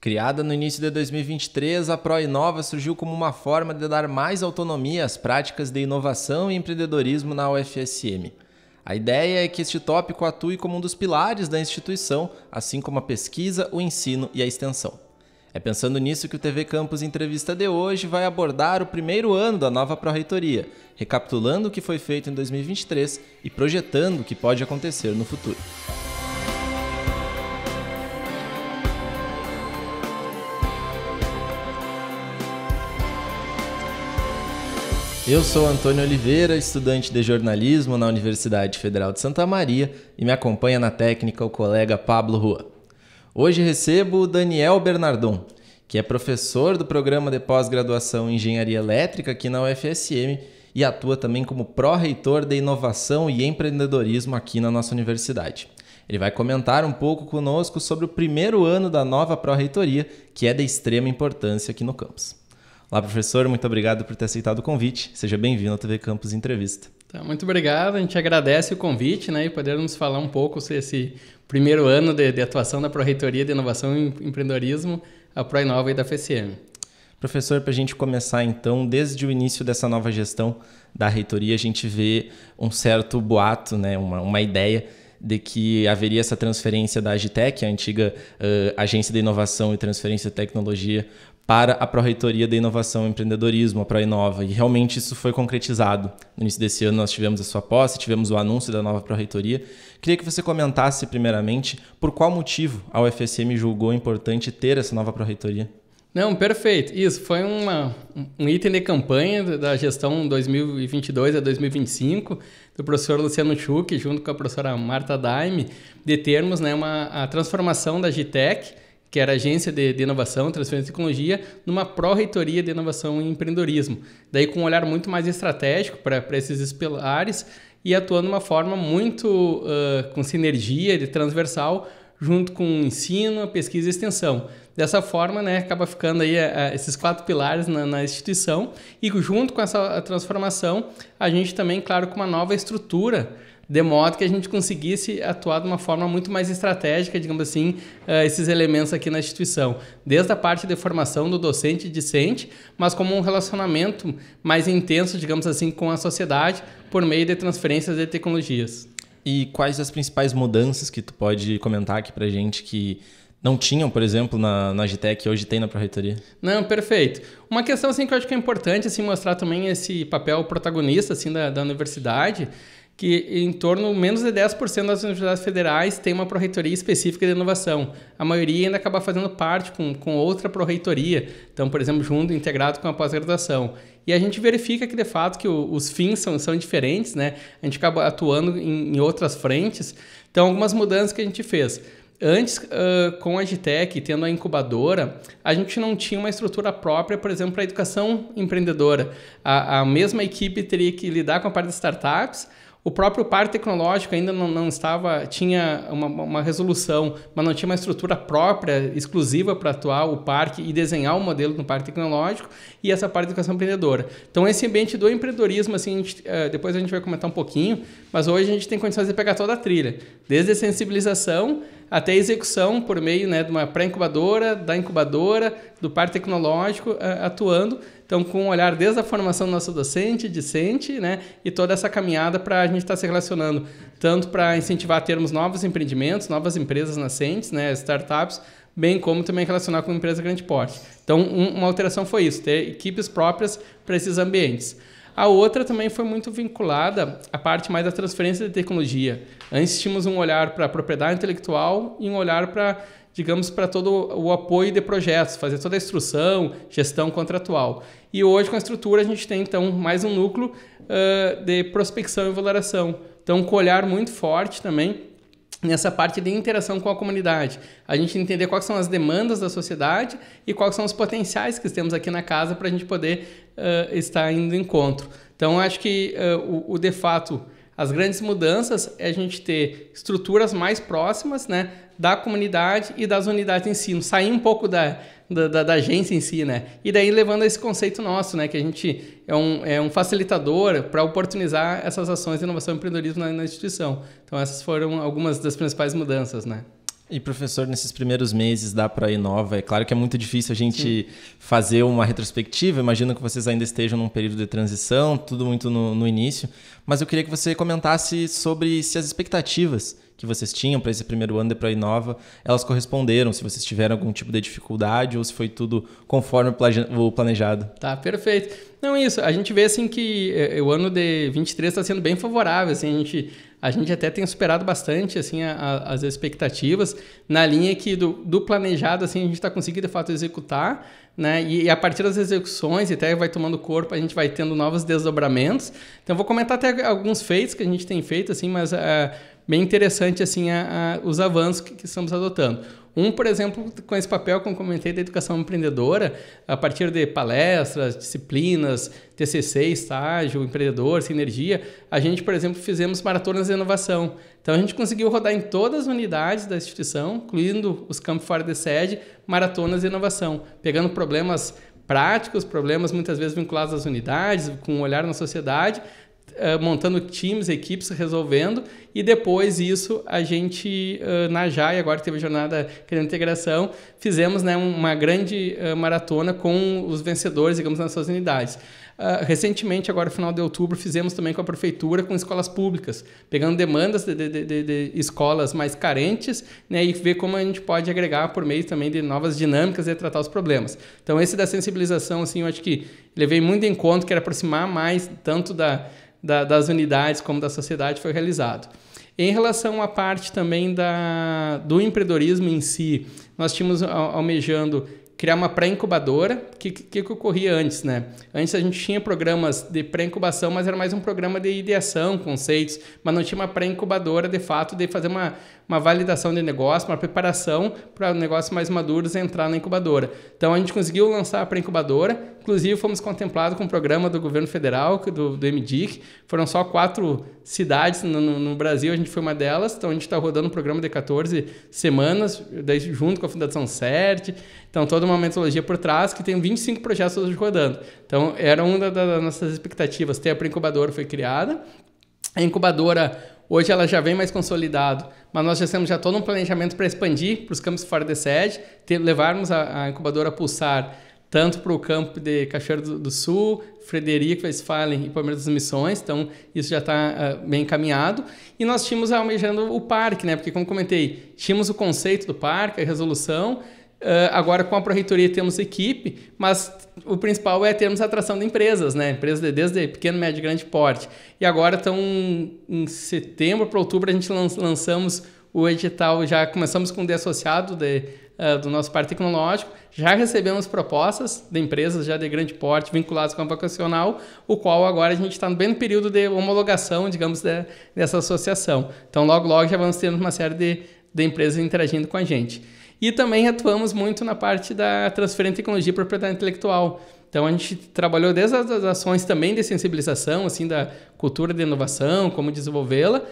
Criada no início de 2023, a ProInova surgiu como uma forma de dar mais autonomia às práticas de inovação e empreendedorismo na UFSM. A ideia é que este tópico atue como um dos pilares da instituição, assim como a pesquisa, o ensino e a extensão. É pensando nisso que o TV Campus Entrevista de hoje vai abordar o primeiro ano da nova Pró-Reitoria, recapitulando o que foi feito em 2023 e projetando o que pode acontecer no futuro. Eu sou Antônio Oliveira, estudante de jornalismo na Universidade Federal de Santa Maria e me acompanha na técnica o colega Pablo Rua. Hoje recebo o Daniel Bernardon, que é professor do programa de pós-graduação em Engenharia Elétrica aqui na UFSM e atua também como pró-reitor de inovação e empreendedorismo aqui na nossa universidade. Ele vai comentar um pouco conosco sobre o primeiro ano da nova pró-reitoria, que é de extrema importância aqui no campus. Olá, professor, muito obrigado por ter aceitado o convite. Seja bem-vindo à TV Campus Entrevista. Tá, muito obrigado, a gente agradece o convite né, e podermos falar um pouco sobre esse primeiro ano de, de atuação da Proreitoria de Inovação e Empreendedorismo, a Proinova e da FCM. Professor, para a gente começar então, desde o início dessa nova gestão da reitoria, a gente vê um certo boato, né, uma, uma ideia de que haveria essa transferência da Agitec, a antiga uh, Agência de Inovação e Transferência de Tecnologia, para a Pró-Reitoria da Inovação e Empreendedorismo, a Pró-Inova, e realmente isso foi concretizado. No início desse ano nós tivemos a sua posse, tivemos o anúncio da nova Pró-Reitoria. Queria que você comentasse primeiramente por qual motivo a UFSM julgou importante ter essa nova Pró-Reitoria. Não, perfeito. Isso foi uma, um item de campanha da gestão 2022 a 2025 do professor Luciano Schuch, junto com a professora Marta Daime, de termos né, uma, a transformação da GITEC que era agência de, de inovação, transferência de tecnologia, numa pró-reitoria de inovação e empreendedorismo. Daí com um olhar muito mais estratégico para esses pilares e atuando de uma forma muito uh, com sinergia de transversal junto com ensino, pesquisa e extensão. Dessa forma, né, acaba ficando aí uh, esses quatro pilares na, na, instituição e junto com essa transformação, a gente também, claro, com uma nova estrutura de modo que a gente conseguisse atuar de uma forma muito mais estratégica, digamos assim, eh, esses elementos aqui na instituição. Desde a parte de formação do docente e discente, mas como um relacionamento mais intenso, digamos assim, com a sociedade por meio de transferências de tecnologias. E quais as principais mudanças que tu pode comentar aqui para gente que não tinham, por exemplo, na, na e hoje tem na Proreitoria? Não, perfeito. Uma questão assim, que eu acho que é importante assim, mostrar também esse papel protagonista assim, da, da universidade que em torno menos de 10% das universidades federais tem uma proreitoria específica de inovação. A maioria ainda acaba fazendo parte com, com outra proreitoria, então, por exemplo, junto, integrado com a pós-graduação. E a gente verifica que, de fato, que o, os fins são, são diferentes, né? A gente acaba atuando em, em outras frentes. Então, algumas mudanças que a gente fez. Antes, uh, com a Agitec, tendo a incubadora, a gente não tinha uma estrutura própria, por exemplo, para a educação empreendedora. A, a mesma equipe teria que lidar com a parte de startups, o próprio parque tecnológico ainda não, não estava, tinha uma, uma, resolução, mas não tinha uma estrutura própria, exclusiva para atuar o parque e desenhar o um modelo no parque tecnológico e essa parte da educação empreendedora. Então, esse ambiente do empreendedorismo, assim, a gente, eh, depois a gente vai comentar um pouquinho, mas hoje a gente tem condições de pegar toda a trilha, desde a sensibilização até a execução por meio né, de uma pré-incubadora, da incubadora, do parque tecnológico eh, atuando então, com um olhar desde a formação do nosso docente, discente, né? E toda essa caminhada para a gente estar tá se relacionando, tanto para incentivar a termos novos empreendimentos, novas empresas nascentes, né? Startups, bem como também relacionar com empresa grande porte. Então, um, uma alteração foi isso, ter equipes próprias para esses ambientes. A outra também foi muito vinculada à parte mais da transferência de tecnologia. Antes tínhamos um olhar para a propriedade intelectual e um olhar para digamos, para todo o apoio de projetos, fazer toda a instrução, gestão contratual. E hoje, com a estrutura, a gente tem, então, mais um núcleo uh, de prospecção e valoração. Então, com um olhar muito forte também nessa parte de interação com a comunidade. A gente entender quais são as demandas da sociedade e quais são os potenciais que temos aqui na casa para a gente poder uh, estar indo em encontro. Então, acho que uh, o, o de fato... As grandes mudanças é a gente ter estruturas mais próximas, né? da comunidade e das unidades de ensino, sair um pouco da, da, da, da agência em si, né? E daí levando a esse conceito nosso, né? Que a gente é um, é um facilitador para oportunizar essas ações de inovação e empreendedorismo na, na instituição. Então essas foram algumas das principais mudanças, né? E professor, nesses primeiros meses dá para inova é claro que é muito difícil a gente Sim. fazer uma retrospectiva, imagino que vocês ainda estejam num período de transição, tudo muito no, no, início, mas eu queria que você comentasse sobre se as expectativas que vocês tinham para esse primeiro ano de Proinova, elas corresponderam, se vocês tiveram algum tipo de dificuldade ou se foi tudo conforme o planejado. Tá, perfeito. Não, isso, a gente vê assim que é, o ano de 23 está sendo bem favorável, assim, a gente a gente até tem superado bastante assim a, a, as expectativas na linha que do, do planejado assim a gente está conseguindo de fato executar né e, e, a partir das execuções e até vai tomando corpo a gente vai tendo novos desdobramentos então vou comentar até alguns feitos que a gente tem feito assim mas uh, bem interessante assim a, a, os avanços que, que, estamos adotando. Um, por exemplo, com esse papel, que eu comentei, da educação empreendedora, a partir de palestras, disciplinas, TCC, estágio, empreendedor, sinergia, a gente, por exemplo, fizemos maratonas de inovação. Então, a gente conseguiu rodar em todas as unidades da instituição, incluindo os campos fora de sede, maratonas de inovação, pegando problemas práticos, problemas muitas vezes vinculados às unidades, com um olhar na sociedade, eh, montando times, equipes, resolvendo, e depois isso a gente, uh, na JAI, agora teve a jornada querendo integração, fizemos né, uma grande uh, maratona com os vencedores, digamos, nas suas unidades. Uh, recentemente, agora final de outubro, fizemos também com a prefeitura, com escolas públicas, pegando demandas de, de, de, de escolas mais carentes né, e ver como a gente pode agregar por meio também de novas dinâmicas e tratar os problemas. Então, esse da sensibilização, assim, eu acho que levei muito em conta, que era aproximar mais tanto da da, das unidades como da sociedade foi realizado. Em relação à parte também da, do empreendedorismo em si, nós tínhamos almejando criar uma pré-incubadora. O que, que, que, ocorria antes, né? Antes a gente tinha programas de pré-incubação, mas era mais um programa de ideação, conceitos, mas não tinha uma pré-incubadora de fato de fazer uma, uma validação de negócio, uma preparação para negócios mais maduros entrar na incubadora. Então a gente conseguiu lançar para a incubadora, inclusive fomos contemplados com um programa do governo federal, do, do MDIC. Foram só quatro cidades no, no, Brasil, a gente foi uma delas, então a gente está rodando um programa de 14 semanas, desde junto com a Fundação CERT, então toda uma metodologia por trás, que tem 25 projetos hoje rodando. Então era uma das nossas expectativas, ter a pré-incubadora foi criada. A incubadora Hoje ela já vem mais consolidado, mas nós já temos já todo um planejamento para expandir para os campos fora de sede, ter, levarmos a, a incubadora Pulsar tanto para o campo de Cachoeiro do, do, Sul, Frederico, Westphalen e Palmeiras das Missões, então isso já está uh, ah, bem encaminhado. E nós tínhamos almejando o parque, né? Porque como comentei, tínhamos o conceito do parque, a resolução, Uh, agora, com a Proreitoria, temos equipe, mas o principal é termos atração de empresas, né? Empresas de, desde pequeno, médio e grande porte. E agora então em setembro para outubro, a gente lan lançamos o edital, já começamos com o de associado de, uh, do nosso parque tecnológico, já recebemos propostas de empresas já de grande porte vinculadas com a vocacional, o qual agora a gente está bem no período de homologação, digamos, de, dessa associação. Então, logo, logo já vamos ter uma série de, de empresas interagindo com a gente. E também atuamos muito na parte da transferência de tecnologia e propriedade intelectual. Então a gente trabalhou desde as ações também de sensibilização, assim, da cultura da inovação, como desenvolvê-la,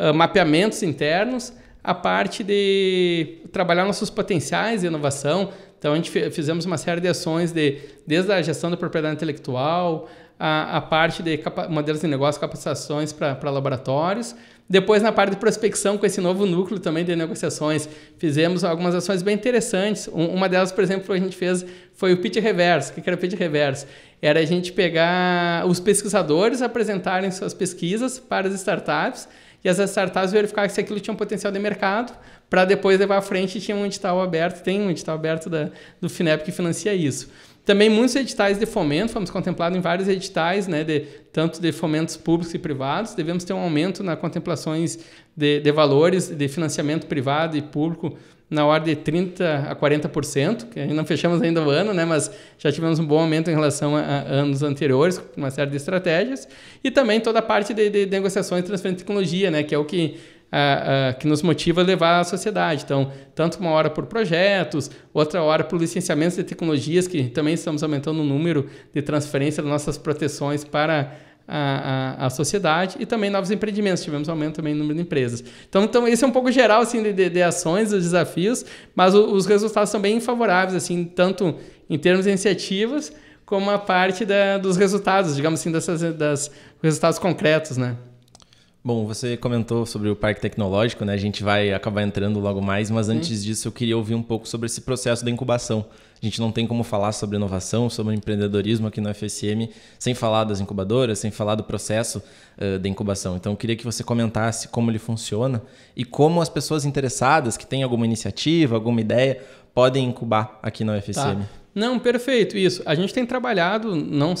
uh, mapeamentos internos, a parte de trabalhar nossos potenciais de inovação. Então a gente fizemos uma série de ações de, desde a gestão da propriedade intelectual, a, a parte de modelos de negócio, capacitações para laboratórios. Depois, na parte de prospecção, com esse novo núcleo também de negociações, fizemos algumas ações bem interessantes. Um, uma delas, por exemplo, que a gente fez foi o pitch reverse. O que era o pitch reverse? Era a gente pegar os pesquisadores apresentarem suas pesquisas para as startups e as startups verificar se aquilo tinha um potencial de mercado para depois levar à frente e tinha um edital aberto, tem um edital aberto da, do FINEP que financia isso. Também muitos editais de fomento, fomos contemplados em vários editais, né, de, tanto de fomentos públicos e privados, devemos ter um aumento nas contemplações de, de valores de financiamento privado e público na ordem de 30% a 40%, que ainda não fechamos ainda o ano, né, mas já tivemos um bom aumento em relação a, a anos anteriores, com uma série de estratégias, e também toda a parte de, de, negociações transferência de tecnologia, né, que é o que a, a, que nos motiva a levar à sociedade. Então, tanto uma hora por projetos, outra hora por licenciamentos de tecnologias, que também estamos aumentando o número de transferência das nossas proteções para a, a, a, sociedade e também novos empreendimentos. Tivemos aumento também no número de empresas. Então, então esse é um pouco geral assim, de, de, de ações, dos desafios, mas o, os resultados são bem favoráveis, assim, tanto em termos de iniciativas como a parte da, dos resultados, digamos assim, dessas, das resultados concretos, né? Bom, você comentou sobre o Parque Tecnológico, né? A gente vai acabar entrando logo mais, mas uhum. antes disso eu queria ouvir um pouco sobre esse processo da incubação. A gente não tem como falar sobre inovação, sobre empreendedorismo aqui no FSM sem falar das incubadoras, sem falar do processo uh, da incubação. Então eu queria que você comentasse como ele funciona e como as pessoas interessadas que têm alguma iniciativa, alguma ideia, podem incubar aqui na UFSM? Tá. Não, perfeito, isso. A gente tem trabalhado, não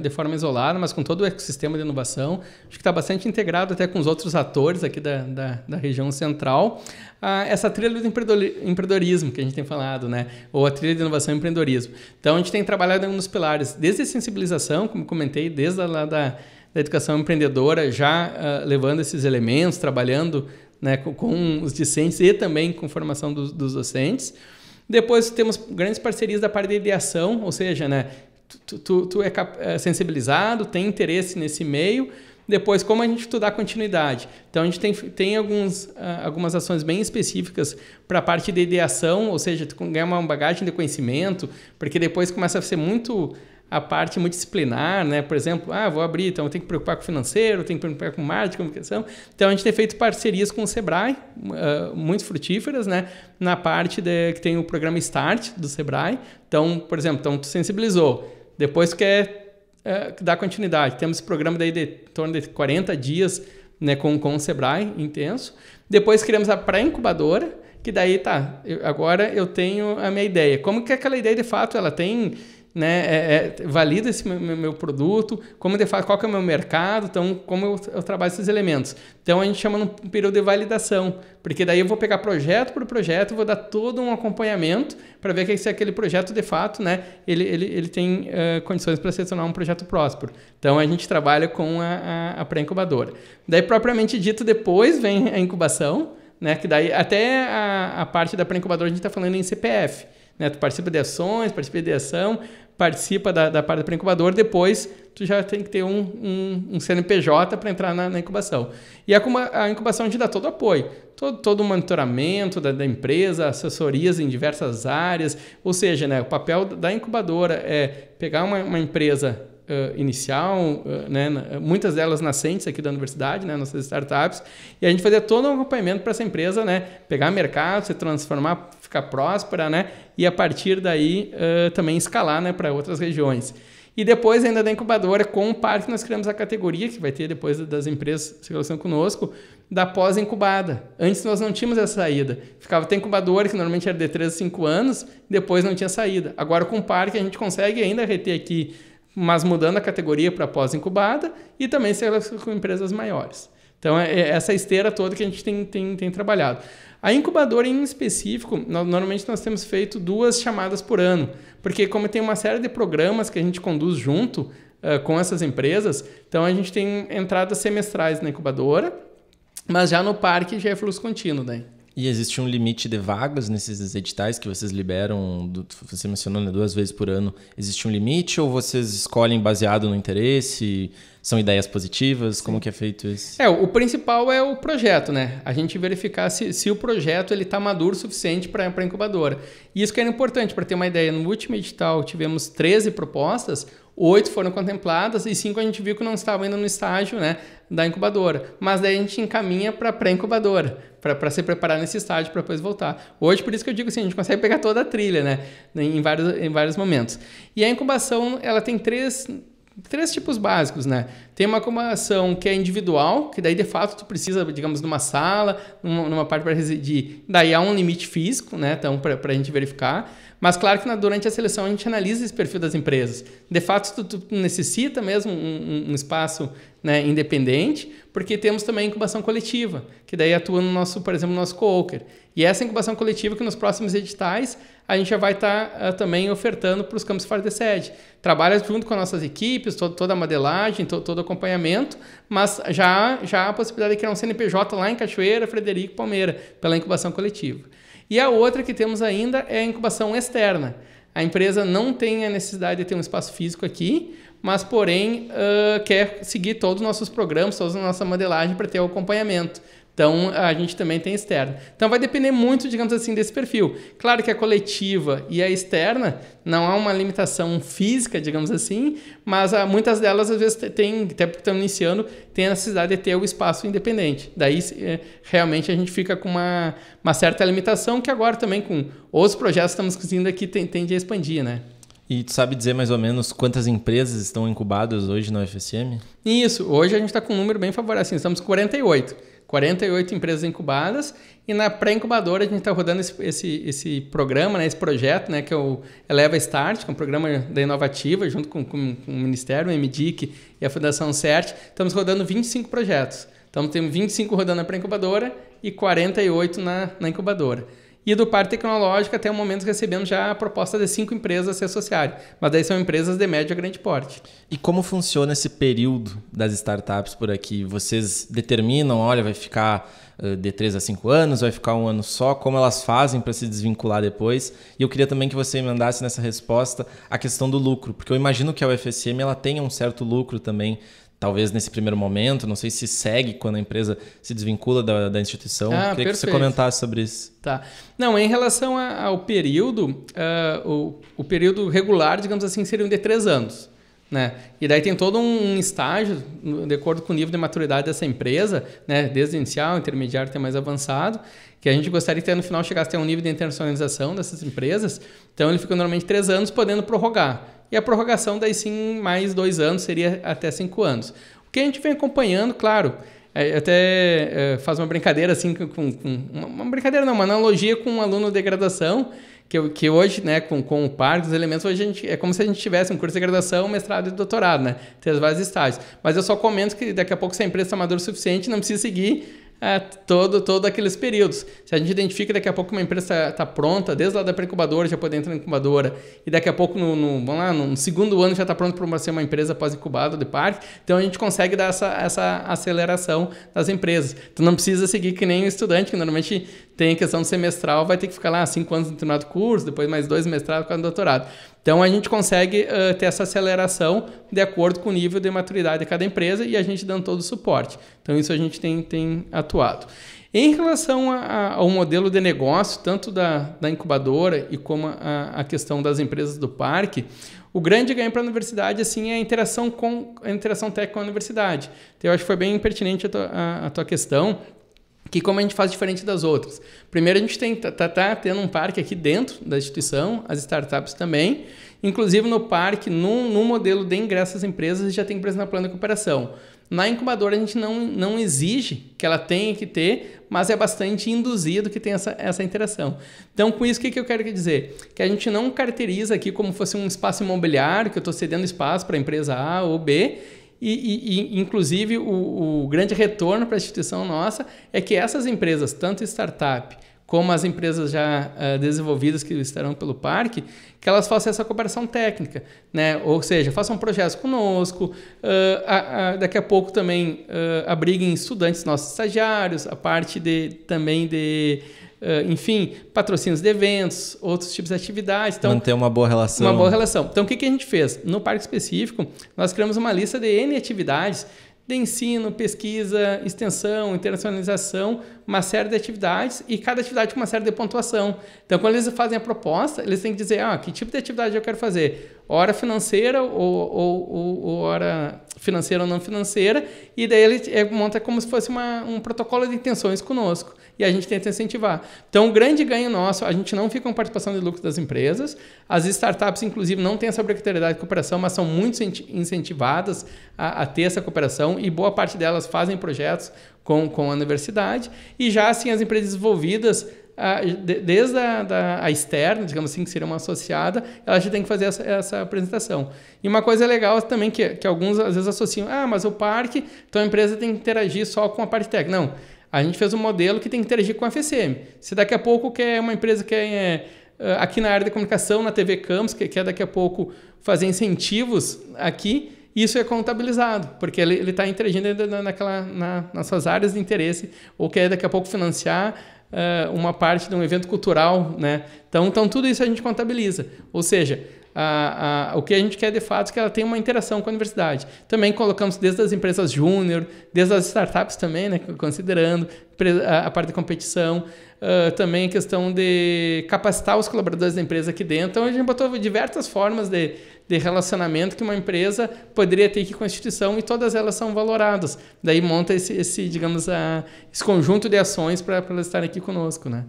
de forma isolada, mas com todo o ecossistema de inovação. Acho que está bastante integrado até com os outros atores aqui da, da, da região central. Ah, essa trilha do empreendedorismo que a gente tem falado, né? Ou a trilha de inovação e empreendedorismo. Então, a gente tem trabalhado em um dos pilares, desde a sensibilização, como comentei, desde a, lá da, da educação empreendedora, já uh, levando esses elementos, trabalhando né, com, com, os discentes e também com formação dos, dos docentes. Depois temos grandes parcerias da parte de ideação, ou seja, né, tu, tu, tu é, é sensibilizado, tem interesse nesse meio, depois, como a gente estudar continuidade? Então, a gente tem, tem alguns, ah, algumas ações bem específicas para a parte de ideação, ou seja, tu ganha uma bagagem de conhecimento, porque depois começa a ser muito a parte multidisciplinar, né? Por exemplo, ah, vou abrir, então eu tenho que preocupar com o financeiro, tenho que preocupar com marketing, comunicação. Então a gente tem feito parcerias com o Sebrae, uh, muito frutíferas, né? Na parte de, que tem o programa Start do Sebrae. Então, por exemplo, então tu sensibilizou, depois quer uh, dar continuidade. Temos esse programa daí de em torno de 40 dias, né? Com, com o Sebrae intenso. Depois criamos a pré-incubadora, que daí tá, eu, agora eu tenho a minha ideia. Como que aquela ideia de fato ela tem né, é, é, valida esse meu, meu, produto, como de fato, qual que é o meu mercado, então como eu, eu trabalho esses elementos. Então a gente chama num período de validação, porque daí eu vou pegar projeto por projeto, vou dar todo um acompanhamento para ver que se é aquele projeto de fato, né, ele, ele, ele tem uh, condições para se tornar um projeto próspero. Então a gente trabalha com a, a, a pré-incubadora. Daí propriamente dito, depois vem a incubação, né, que daí até a, a parte da pré-incubadora a gente está falando em CPF. Né, tu participa de ações, participa de ação, participa da, da parte para incubadora depois tu já tem que ter um, um, um CNPJ para entrar na, na, incubação. E a, a incubação te dá todo o apoio, todo, todo o monitoramento da, da, empresa, assessorias em diversas áreas, ou seja, né, o papel da incubadora é pegar uma, uma empresa uh, inicial, uh, né, eh, muitas delas nascentes aqui da universidade, né, nossas startups, e a gente fazia todo um acompanhamento para essa empresa, né, pegar mercado, se transformar, ficar próspera, né, e a partir daí uh, também escalar, né, para outras regiões. E depois, ainda da incubadora, com o parque, nós criamos a categoria, que vai ter depois das empresas se relacionando conosco, da pós-incubada. Antes nós não tínhamos essa saída. Ficava até incubadora, que normalmente era de 3 a 5 anos, depois não tinha saída. Agora, com o parque, a gente consegue ainda reter aqui mas mudando a categoria para pós-incubada e também se relaciona com empresas maiores. Então, é, é essa esteira toda que a gente tem, tem, tem trabalhado. A incubadora em específico, normalmente nós temos feito duas chamadas por ano, porque como tem uma série de programas que a gente conduz junto uh, com essas empresas, então a gente tem entradas semestrais na incubadora, mas já no parque já é fluxo contínuo daí. E existe um limite de vagas nesses editais que vocês liberam, do, você mencionou né, duas vezes por ano. Existe um limite ou vocês escolhem baseado no interesse? São ideias positivas? Sim. Como que é feito isso? É, o principal é o projeto, né? A gente verificar se, se o projeto ele está maduro o suficiente para a incubadora. E isso que era é importante, para ter uma ideia. No último edital tivemos 13 propostas, oito foram contempladas e cinco a gente viu que não estavam ainda no estágio né, da incubadora. Mas daí a gente encaminha para pré-incubadora, para se preparar nesse estágio para depois voltar. Hoje, por isso que eu digo assim, a gente consegue pegar toda a trilha né, em, vários, em vários momentos. E a incubação ela tem três três tipos básicos, né? Tem uma incubação que é individual, que daí de fato tu precisa, digamos, de uma sala, numa, numa parte para residir. Daí há um limite físico, né? Então, para a gente verificar. Mas claro que na, durante a seleção a gente analisa esse perfil das empresas. De fato, tu, tu necessita mesmo um, um espaço né, independente, porque temos também incubação coletiva, que daí atua no nosso, por exemplo, no nosso co E essa incubação coletiva que nos próximos editais a gente já vai estar tá, uh, também ofertando para os campos fora de sede. Trabalha junto com as nossas equipes, to toda a modelagem, to todo o acompanhamento, mas já, já há a possibilidade de criar um CNPJ lá em Cachoeira, Frederico Palmeira, pela incubação coletiva. E a outra que temos ainda é a incubação externa. A empresa não tem a necessidade de ter um espaço físico aqui, mas porém uh, quer seguir todos os nossos programas, toda a nossa modelagem para ter o acompanhamento. Então a gente também tem externa. Então vai depender muito, digamos assim, desse perfil. Claro que a coletiva e a externa não há uma limitação física, digamos assim, mas ah, muitas delas às vezes tem, até porque estão iniciando, tem a necessidade de ter o espaço independente. Daí eh, realmente a gente fica com uma, uma certa limitação que agora também com outros projetos que estamos conseguindo aqui tende a expandir, né? E tu sabe dizer mais ou menos quantas empresas estão incubadas hoje na UFSM? Isso, hoje a gente está com um número bem favorável, assim, estamos com 48. 48 empresas incubadas e na pré-incubadora a gente está rodando esse, esse, esse, programa, né, esse projeto, né, que é o Eleva Start, que é um programa da Inovativa, junto com, com, com o Ministério, o MDIC e a Fundação CERT. Estamos rodando 25 projetos. Então, temos 25 rodando na pré-incubadora e 48 na, na incubadora. E do Par Tecnológica, até o momento, recebemos já a proposta de cinco empresas se associarem. Mas daí são empresas de médio a grande porte. E como funciona esse período das startups por aqui? Vocês determinam, olha, vai ficar eh, de três a cinco anos, vai ficar um ano só, como elas fazem para se desvincular depois. E eu queria também que você emendasse nessa resposta a questão do lucro, porque eu imagino que a UFSM ela tenha um certo lucro também talvez nesse primeiro momento, não sei se segue quando a empresa se desvincula da, da instituição. Ah, Queria perfeito. que você comentasse sobre isso. Tá. Não, em relação a, ao período, uh, o, o período regular, digamos assim, seria um de três anos. Né? E daí tem todo um estágio, de acordo com o nível de maturidade dessa empresa, né? desde inicial, intermediário até mais avançado, que a gente gostaria que no final chegasse a um nível de internacionalização dessas empresas. Então ele fica normalmente três anos podendo prorrogar. E a prorrogação daí sim mais dois anos, seria até cinco anos. O que a gente vem acompanhando, claro, é, até é, faz uma brincadeira assim, com, com uma, uma brincadeira não, uma analogia com um aluno de graduação, que, que hoje, né, com, com o par dos elementos, hoje a gente, é como se a gente tivesse um curso de graduação, mestrado e doutorado, né? Ter várias estágios. Mas eu só comento que daqui a pouco, se a empresa está madura o suficiente, não precisa seguir é, todo, todo aqueles períodos. Se a gente identifica daqui a pouco uma empresa está tá pronta, desde lá da pré-incubadora já pode entrar na incubadora, e daqui a pouco, no, no vamos lá, no segundo ano já está pronto para ser uma empresa pós-incubada de parque, então a gente consegue dar essa, essa aceleração das empresas. Tu não precisa seguir que nem o estudante, que normalmente tem a questão semestral, vai ter que ficar lá cinco anos no determinado curso, depois mais dois mestrados, o doutorado. Então a gente consegue uh, ter essa aceleração de acordo com o nível de maturidade de cada empresa e a gente dando todo o suporte. Então isso a gente tem, tem atuado. Em relação a, a, ao modelo de negócio, tanto da, da incubadora e como a, a questão das empresas do parque, o grande ganho para a universidade assim é a interação com a interação técnica com a universidade. Então, eu acho que foi bem pertinente a tua, a, a tua questão que como a gente faz diferente das outras? Primeiro a gente tem tá, tá, tá, tendo um parque aqui dentro da instituição, as startups também. Inclusive no parque, no, no modelo de ingresso às empresas, já tem empresa na plana de cooperação. Na incubadora a gente não, não exige que ela tenha que ter, mas é bastante induzido que tenha essa, essa interação. Então, com isso, o que, que eu quero dizer? Que a gente não caracteriza aqui como fosse um espaço imobiliário, que eu estou cedendo espaço para a empresa A ou B, e, e, e, inclusive, o, o grande retorno para a instituição nossa é que essas empresas, tanto startup como as empresas já uh, desenvolvidas que estarão pelo parque, que elas façam essa cooperação técnica, né? Ou seja, façam projetos conosco, uh, a, a, daqui a pouco também uh, abriguem estudantes nossos estagiários, a parte de, também de eh, enfim, patrocínios de eventos, outros tipos de atividades. Então, Manter uma boa relação. Uma boa relação. Então, o que, que a gente fez? No parque específico, nós criamos uma lista de N atividades de ensino, pesquisa, extensão, internacionalização, uma série de atividades e cada atividade com uma série de pontuação. Então, quando eles fazem a proposta, eles têm que dizer ah, que tipo de atividade eu quero fazer hora financeira ou, ou, ou, ou hora financeira ou não financeira, e daí ele é, monta como se fosse uma, um protocolo de intenções conosco. E a gente tenta incentivar. Então, o grande ganho nosso, a gente não fica com participação de lucro das empresas. As startups, inclusive, não têm essa obrigatoriedade de cooperação, mas são muito incentivadas a, a ter essa cooperação e boa parte delas fazem projetos com, com a universidade. E já assim, as empresas desenvolvidas desde a, da, a externa, digamos assim, que seria uma associada, ela já tem que fazer essa, essa apresentação. E uma coisa legal também que, que alguns às vezes associam, ah, mas o parque, então a empresa tem que interagir só com a parte técnica. Não, a gente fez um modelo que tem que interagir com a FCM. Se daqui a pouco quer uma empresa que é eh, aqui na área de comunicação, na TV Campos, que quer daqui a pouco fazer incentivos aqui, isso é contabilizado, porque ele está interagindo naquela, na, nas suas áreas de interesse, ou quer daqui a pouco financiar uh, uma parte de um evento cultural, né? Então, então tudo isso a gente contabiliza. Ou seja, a, a, o que a gente quer de fato é que ela tenha uma interação com a universidade. Também colocamos desde as empresas júnior, desde as startups também, né, considerando a, parte de competição, uh, também questão de capacitar os colaboradores da empresa aqui dentro. Então a gente botou diversas formas de, de relacionamento que uma empresa poderia ter que instituição e todas elas são valoradas. Daí monta esse, esse digamos, a, esse conjunto de ações para elas estarem aqui conosco, né?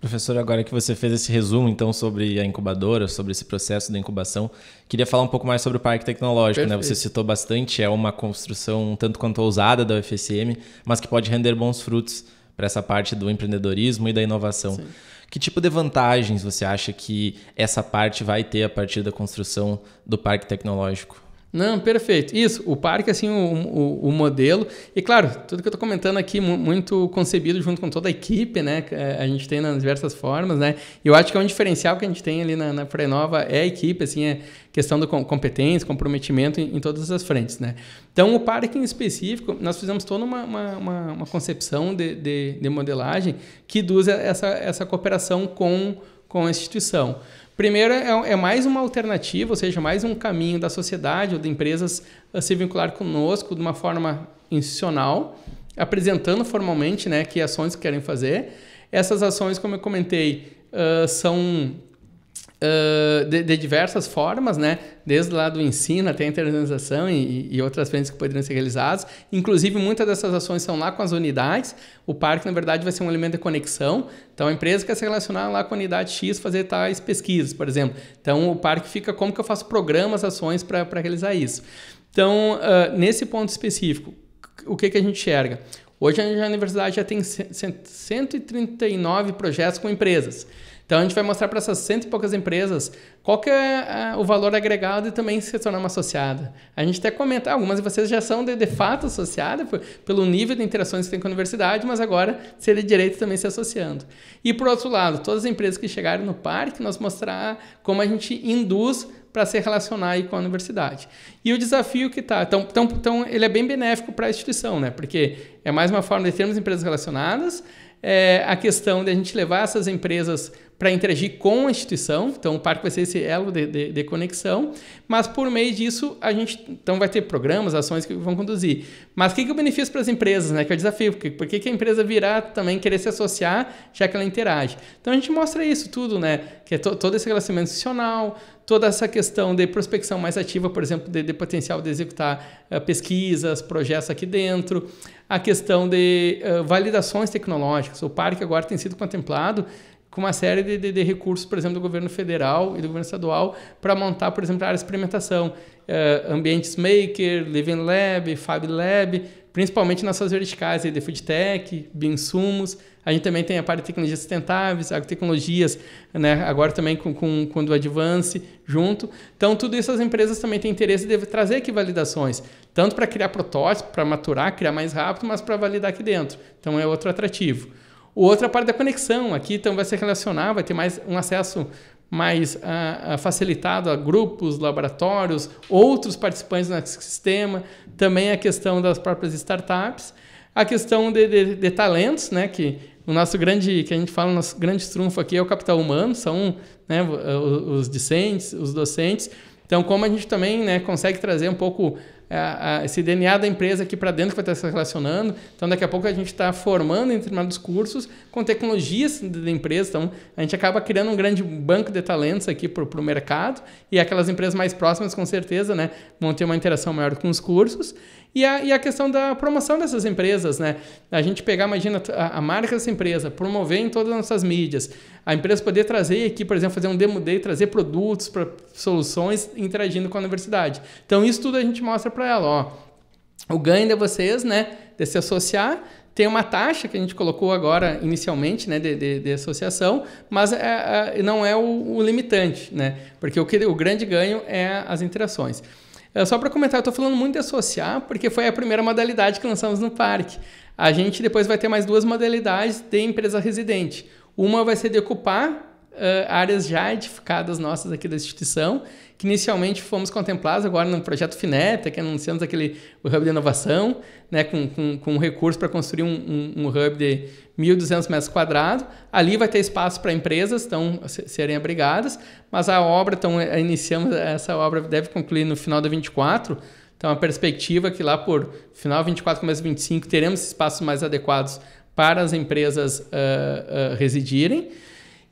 Professor, agora que você fez esse resumo, então, sobre a incubadora, sobre esse processo da incubação, queria falar um pouco mais sobre o parque tecnológico, Perfeito. né? Você citou bastante, é uma construção tanto quanto ousada da UFSM, mas que pode render bons frutos para essa parte do empreendedorismo e da inovação. Sim. Que tipo de vantagens você acha que essa parte vai ter a partir da construção do parque tecnológico? Não, perfeito. Isso, o parque, assim, o, o, o, modelo. E claro, tudo que eu tô comentando aqui, muito concebido junto com toda a equipe, né? Eh, a gente tem nas diversas formas, né? E eu acho que é um diferencial que a gente tem ali na, na Prenova é a equipe, assim, é questão da competência, comprometimento em, em, todas as frentes, né? Então, o parque em específico, nós fizemos toda uma, uma, uma concepção de, de, de modelagem que induz essa, essa cooperação com, com a instituição. Primeiro, é, é, mais uma alternativa, ou seja, mais um caminho da sociedade ou de empresas a se vincular conosco de uma forma institucional, apresentando formalmente né, que ações querem fazer. Essas ações, como eu comentei, uh, são de, de, diversas formas, né? Desde lá do ensino até a internalização e, e, outras frentes que poderiam ser realizadas. Inclusive, muitas dessas ações são lá com as unidades. O parque, na verdade, vai ser um elemento de conexão. Então, a empresa quer se relacionar lá com a unidade X, fazer tais pesquisas, por exemplo. Então, o parque fica como que eu faço programas, ações para realizar isso. Então, uh, nesse ponto específico, o que, que a gente enxerga? Hoje, a universidade já tem 139 projetos com empresas. Então a gente vai mostrar para essas cento e poucas empresas qual que é, é o valor agregado e também se tornar uma associada. A gente até comenta, ah, algumas de vocês já são de, de fato associadas pelo nível de interações que tem com a universidade, mas agora seria é direito também se associando. E por outro lado, todas as empresas que chegaram no parque, nós mostrar como a gente induz para se relacionar aí com a universidade. E o desafio que está, então, então, então ele é bem benéfico para a instituição, né? porque é mais uma forma de termos empresas relacionadas, é, a questão de a gente levar essas empresas para interagir com a instituição. Então, o parque vai ser esse elo de, de, de, conexão. Mas por meio disso, a gente então vai ter programas, ações que vão conduzir. Mas o que, que é o benefício para as empresas, né? Que é o desafio. Porque, por que, que a empresa virá também querer se associar, já que ela interage? Então, a gente mostra isso tudo, né? Que é to, todo esse relacionamento institucional, toda essa questão de prospecção mais ativa, por exemplo, de, de potencial de executar uh, pesquisas, projetos aqui dentro, a questão de uh, validações tecnológicas. O parque agora tem sido contemplado com uma série de, de, de, recursos, por exemplo, do governo federal e do governo estadual, para montar, por exemplo, a área de experimentação, eh, ambientes maker, living lab, fab lab, principalmente nas suas verticais de foodtech, Binsumos. A gente também tem a parte de tecnologias sustentáveis, agrotecnologias, né? agora também com, com, com o Advance junto. Então, tudo isso as empresas também têm interesse de trazer aqui validações, tanto para criar protótipos, para maturar, criar mais rápido, mas para validar aqui dentro. Então, é outro atrativo. O outro é a parte da conexão. Aqui então vai se relacionar, vai ter mais um acesso mais uh, facilitado a grupos, laboratórios, outros participantes no sistema, também a questão das próprias startups, a questão de, de, de talentos, né, que o nosso grande, que a gente fala, o nosso grande trunfo aqui é o capital humano, são né, os discentes, os docentes. Então, como a gente também né, consegue trazer um pouco é, esse DNA da empresa aqui para dentro que vai estar tá se relacionando. Então, daqui a pouco a gente está formando em determinados cursos com tecnologias da empresa. Então, a gente acaba criando um grande banco de talentos aqui para o mercado e aquelas empresas mais próximas, com certeza, né, vão ter uma interação maior com os cursos e a, e a questão da promoção dessas empresas, né? A gente pegar, imagina, a, a marca dessa empresa, promover em todas as nossas mídias, a empresa poder trazer aqui, por exemplo, fazer um demo day, trazer produtos para soluções interagindo com a universidade. Então, isso tudo a gente mostra para ela, ó. O ganho de vocês, né, de se associar, tem uma taxa que a gente colocou agora inicialmente, né, de, de, de associação, mas é, é, não é o, o, limitante, né? Porque o, que, o grande ganho é as interações. É, só para comentar, eu estou falando muito de associar, porque foi a primeira modalidade que lançamos no parque. A gente depois vai ter mais duas modalidades de empresa residente. Uma vai ser de ocupar uh, áreas já edificadas nossas aqui da instituição, que inicialmente fomos contemplados agora no projeto FINETA, que anunciamos aquele o hub de inovação, né, com, com, com recurso para construir um, um, um, hub de 1.200 metros quadrados. Ali vai ter espaço para empresas então, serem abrigadas, mas a obra, então, é, iniciamos, essa obra deve concluir no final de 24, então, a perspectiva é que lá por final 24, começo 25, teremos espaços mais adequados para as empresas uh, uh, residirem.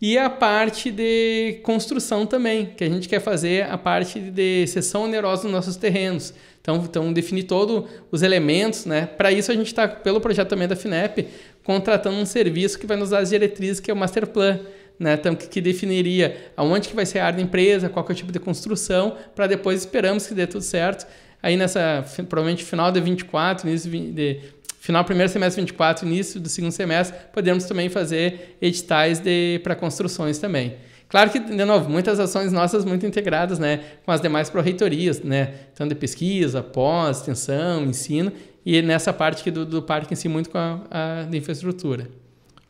E a parte de construção também, que a gente quer fazer a parte de sessão onerosa dos nossos terrenos. Então, então definir todos os elementos, né? Para isso a gente está, pelo projeto também da FINEP, contratando um serviço que vai nos dar as diretrizes, que é o Master Plan. Né, então, que, que definiria aonde que vai ser a área da empresa, qual que é o tipo de construção, para depois esperamos que dê tudo certo. Aí nessa, provavelmente final de 24, início de final do primeiro semestre 24, início do segundo semestre, podemos também fazer editais para construções também. Claro que, de novo, muitas ações nossas muito integradas né, com as demais pró-reitorias, né, tanto de pesquisa, pós, extensão, ensino, e nessa parte aqui do, do parque em si, muito com a, a de infraestrutura.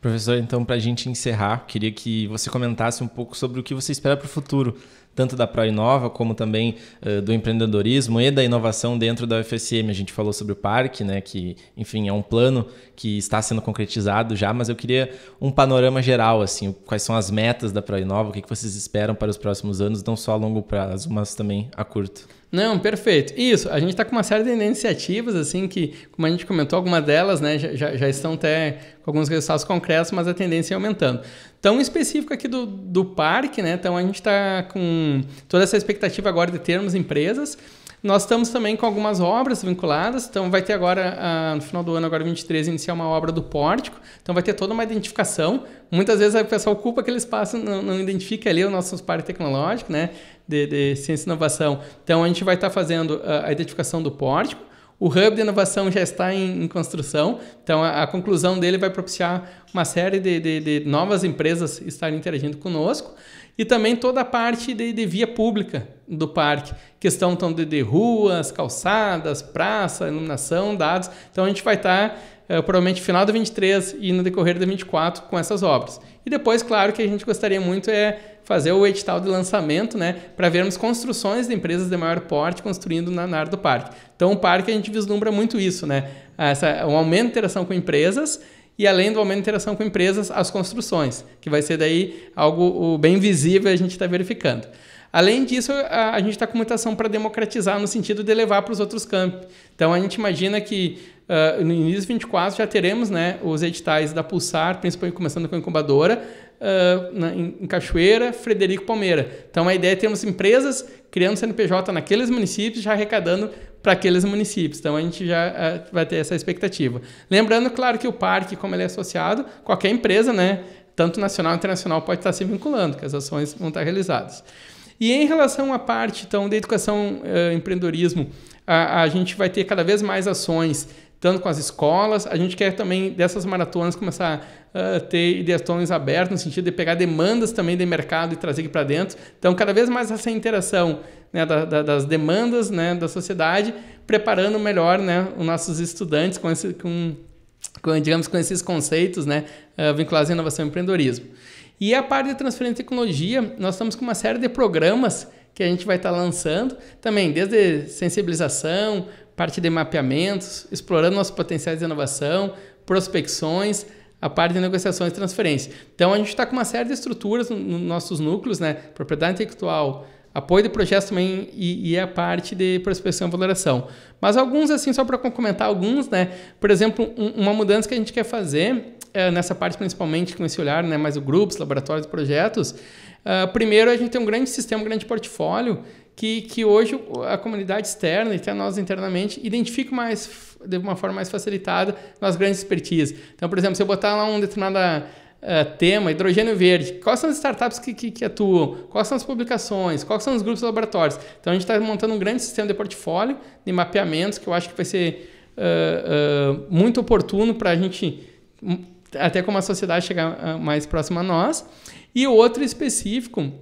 Professor, então, para a gente encerrar, queria que você comentasse um pouco sobre o que você espera para o futuro tanto da Proinova como também uh, do empreendedorismo e da inovação dentro da UFSM. A gente falou sobre o parque, né, que, enfim, é um plano que está sendo concretizado já, mas eu queria um panorama geral, assim, quais são as metas da Proinova, o que, que vocês esperam para os próximos anos, não só a longo prazo, mas também a curto. Não, perfeito. Isso, a gente está com uma série de iniciativas, assim, que, como a gente comentou, algumas delas né, já, já estão até com alguns resultados concretos, mas a tendência é aumentando. Tão específico aqui do, do parque, né? Então a gente está com toda essa expectativa agora de termos empresas nós estamos também com algumas obras vinculadas, então vai ter agora, ah, no final do ano, agora 23, iniciar uma obra do pórtico, então vai ter toda uma identificação. Muitas vezes o pessoal ocupa aquele espaço, não, não identifica ali o nosso parque tecnológico, né, de, de ciência e inovação. Então a gente vai estar tá fazendo ah, a identificação do pórtico, o hub de inovação já está em, em construção, então a, a, conclusão dele vai propiciar uma série de, de, de novas empresas estarem interagindo conosco. E também toda a parte de, de via pública do parque, questão então, de, de, ruas, calçadas, praça, iluminação, dados. Então a gente vai estar tá, é, provavelmente final do 23 e no decorrer do 24 com essas obras. E depois, claro, que a gente gostaria muito é fazer o edital de lançamento, né, para vermos construções de empresas de maior porte construindo na, na área do parque. Então o parque a gente vislumbra muito isso, né, essa, um aumento de interação com empresas e além do aumento de interação com empresas, as construções, que vai ser daí algo bem visível a gente está verificando. Além disso, a, a gente está com muita ação para democratizar no sentido de levar para os outros campos. Então a gente imagina que uh, no início de 24 já teremos né, os editais da Pulsar, principalmente começando com a incubadora, uh, na, em, em Cachoeira, Frederico Palmeira. Então a ideia é termos empresas criando CNPJ naqueles municípios, já arrecadando para aqueles municípios. Então a gente já uh, vai ter essa expectativa. Lembrando, claro, que o parque, como ele é associado, qualquer empresa, né, tanto nacional quanto internacional, pode estar se vinculando, que as ações vão estar realizadas. E em relação à parte então, da educação uh, empreendedorismo, a, a gente vai ter cada vez mais ações tanto com as escolas. A gente quer também, dessas maratonas, começar a ter ideatões abertas, no sentido de pegar demandas também de mercado e trazer aqui para dentro. Então, cada vez mais essa interação né, da, da, das demandas né, da sociedade, preparando melhor né, os nossos estudantes com, esse, com, com, digamos, com esses conceitos né, eh, vinculados à inovação e empreendedorismo. E a parte de transferência de tecnologia, nós estamos com uma série de programas que a gente vai estar lançando também, desde sensibilização, parte de mapeamentos, explorando nossos potenciais de inovação, prospecções, a parte de negociações e transferência. Então a gente está com uma série de estruturas nos nossos núcleos, né? Propriedade intelectual, apoio de projetos também e, e, a parte de prospecção e valoração. Mas alguns, assim, só para comentar alguns, né? Por exemplo, um, uma mudança que a gente quer fazer é, nessa parte principalmente com esse olhar, né? Mais o grupos, laboratórios e projetos, ah, primeiro, a gente tem um grande sistema, um grande portfólio que, que hoje a comunidade externa e até nós internamente identifica mais, de uma forma mais facilitada nas grandes expertises. Então, por exemplo, se eu botar lá um determinado uh, tema, hidrogênio verde, quais são as startups que, que, que, atuam, quais são as publicações, quais são os grupos laboratórios. Então, a gente está montando um grande sistema de portfólio, de mapeamentos, que eu acho que vai ser uh, muito oportuno para a gente, hum, até como a sociedade chegar mais próxima a nós. E outro específico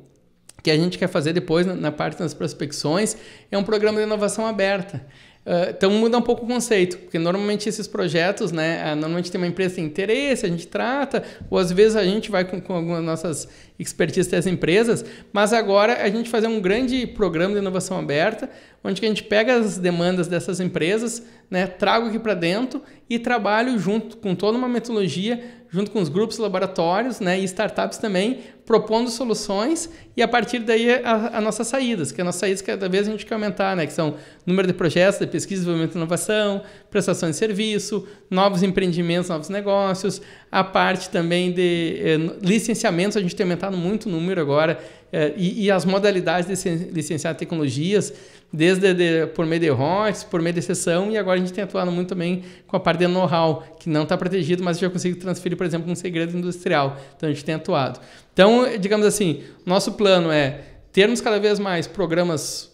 que a gente quer fazer depois na, parte das prospecções é um programa de inovação aberta. Uh, então muda um pouco o conceito, porque normalmente esses projetos, né, ah, normalmente tem uma empresa que tem interesse, a gente trata, ou às vezes a gente vai com, com algumas nossas expertise das empresas, mas agora a gente fazer um grande programa de inovação aberta, onde a gente pega as demandas dessas empresas, né, trago aqui para dentro e trabalho junto com toda uma metodologia junto com os grupos laboratórios né, e startups também, propondo soluções e a partir daí é as nossas saídas, que as nossas saídas cada vez a gente quer aumentar, né, que são número de projetos de pesquisa, desenvolvimento e inovação, prestação de serviço, novos empreendimentos, novos negócios, a parte também de eh, licenciamentos, a gente tem aumentado muito o número agora eh, e, e, as modalidades de licenciar tecnologias, desde de, por meio de ROX, por meio de sessão, e agora a gente tem atuado muito também com a parte de know-how, que não está protegido, mas já consigo transferir, por exemplo, um segredo industrial. Então a gente tem atuado. Então, digamos assim, nosso plano é termos cada vez mais programas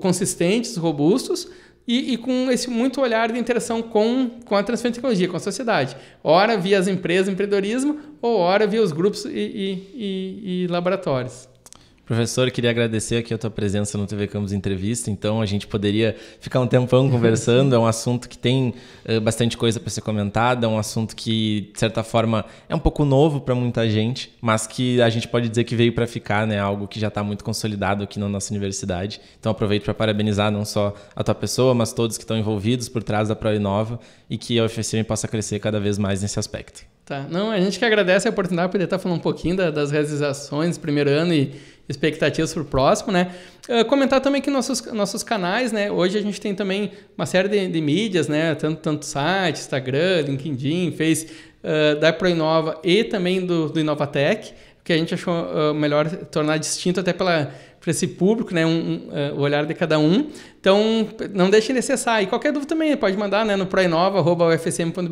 consistentes, robustos, e, e, com esse muito olhar de interação com, com a transferência de tecnologia, com a sociedade. Ora via as empresas, empreendedorismo, ou ora via os grupos e, e, e laboratórios. Professor, queria agradecer aqui a tua presença no TV Campos Entrevista. Então, a gente poderia ficar um tempão conversando. É um assunto que tem uh, bastante coisa para ser comentada. É um assunto que, de certa forma, é um pouco novo para muita gente, mas que a gente pode dizer que veio para ficar, né? Algo que já está muito consolidado aqui na nossa universidade. Então, aproveito para parabenizar não só a tua pessoa, mas todos que estão envolvidos por trás da ProInova e que a UFSM possa crescer cada vez mais nesse aspecto. Tá. Não, a gente que agradece a oportunidade de poder estar tá falando um pouquinho da, das realizações, primeiro ano e expectativas para o próximo, né? Uh, comentar também que nossos, nossos canais, né? Hoje a gente tem também uma série de, de mídias, né? Tanto, tanto site, Instagram, LinkedIn, Face, uh, da Proinova e também do, do Inovatec, que a gente achou uh, melhor tornar distinto até pela para esse público, né, um, um, o olhar de cada um. Então, não deixe de acessar. E qualquer dúvida também pode mandar né, no proinova.ufsm.br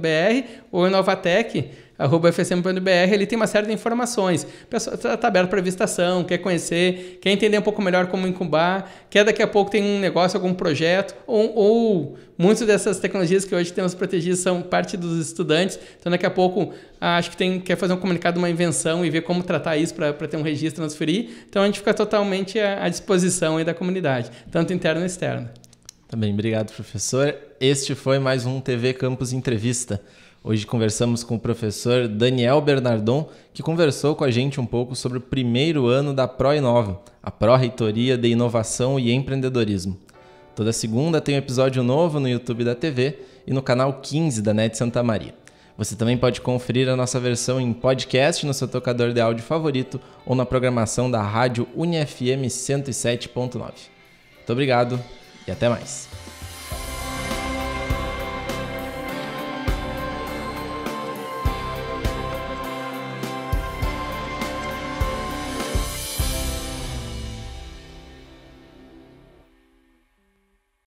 ou Inovatec arroba fcm.br, ele tem uma série de informações. Está tá aberto para visitação, quer conhecer, quer entender um pouco melhor como incubar, quer daqui a pouco tem um negócio, algum projeto, ou, ou muitas dessas tecnologias que hoje temos protegidas são parte dos estudantes. Então, daqui a pouco, ah, acho que tem quer fazer um comunicado, uma invenção e ver como tratar isso para ter um registro, transferir. Então, a gente fica totalmente à, à disposição da comunidade, tanto interna e externa. Também, tá obrigado, professor. Este foi mais um TV Campus Entrevista. Hoje conversamos com o professor Daniel Bernardon, que conversou com a gente um pouco sobre o primeiro ano da ProInova, a Pró-Reitoria de Inovação e Empreendedorismo. Toda segunda tem um episódio novo no YouTube da TV e no canal 15 da NET Santa Maria. Você também pode conferir a nossa versão em podcast no seu tocador de áudio favorito ou na programação da rádio UniFM 107.9. Muito obrigado e até mais.